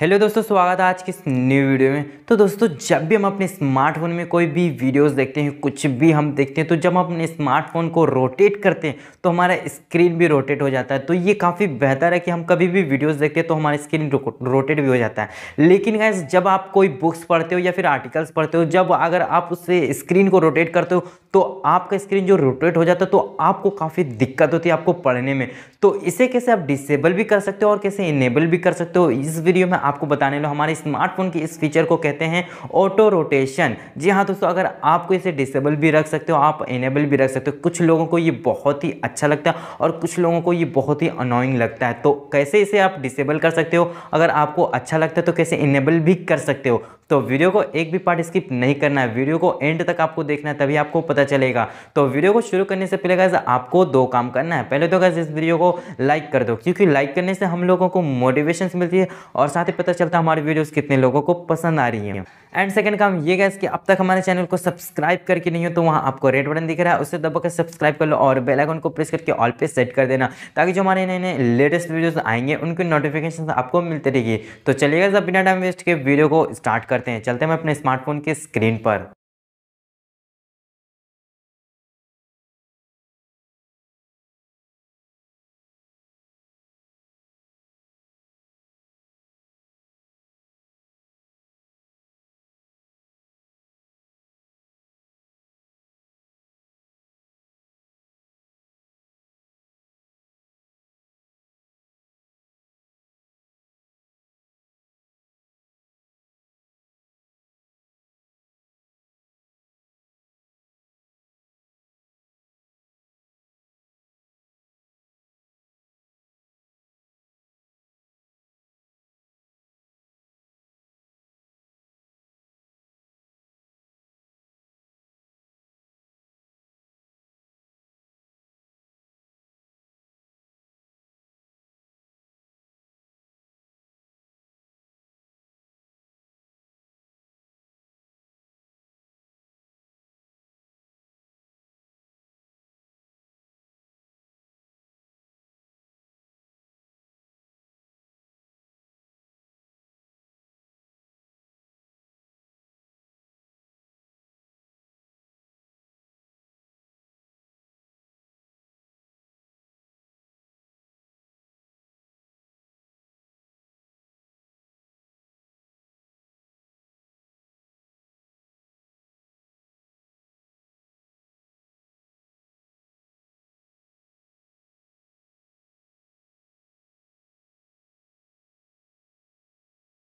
hello दोस्तों स्वागत है आज की इस न्यू वीडियो में तो दोस्तों जब भी हम अपने स्मार्टफोन में कोई भी वीडियोस देखते हैं कुछ भी हम देखते हैं तो जब हम अपने स्मार्टफोन को रोटेट करते हैं तो हमारा स्क्रीन भी रोटेट हो जाता है तो ये काफ़ी बेहतर है कि हम कभी भी वीडियोस देखते हैं तो हमारा स्क्रीन रोटेट भी हो जाता है लेकिन गैस जब आप कोई बुक्स पढ़ते हो या फिर आर्टिकल्स पढ़ते हो जब अगर आप उससे स्क्रीन को रोटेट करते हो तो आपका स्क्रीन जो रोटेट हो जाता है तो आपको काफ़ी दिक्कत होती है आपको पढ़ने में तो इसे कैसे आप डिसेबल भी कर सकते हो और कैसे इनेबल भी कर सकते हो इस वीडियो में आपको बताने लो हमारे स्मार्टफोन की इस फीचर को कहते हैं ऑटो रोटेशन जी हाँ दोस्तों अगर आपको इसे डिसेबल भी रख सकते हो आप इनेबल भी रख सकते हो कुछ लोगों को ये बहुत ही अच्छा लगता है और कुछ लोगों को ये बहुत ही अनोइंग लगता है तो कैसे इसे आप डिसेबल कर सकते हो अगर आपको अच्छा लगता है तो कैसे इनेबल भी कर सकते हो तो वीडियो को एक भी पार्ट स्किप नहीं करना है वीडियो को एंड तक आपको देखना है तभी आपको पता चलेगा तो वीडियो को शुरू करने से पहले गैस आपको दो काम करना है पहले तो गैस इस वीडियो को लाइक कर दो क्योंकि लाइक करने से हम लोगों को मोटिवेशन मिलती है और साथ ही पता चलता है हमारी वीडियोज़ कितने लोगों को पसंद आ रही हैं एंड सेकंड काम ये गैस कि अब तक हमारे चैनल को सब्सक्राइब करके नहीं हो तो वहाँ आपको रेड बटन दिख रहा है उसे दबाकर सब्सक्राइब कर लो और बेलाइकन को प्रेस करके ऑल पे सेट कर देना ताकि जो हमारे नए नए लेटेस्ट वीडियोज़ आएंगे उनकी नोटिफिकेशन आपको मिलते रहेगी तो चलिएगा सब बिना टाइम वेस्ट के वीडियो को स्टार्ट करते हैं चलते हैं मैं अपने स्मार्टफोन के स्क्रीन पर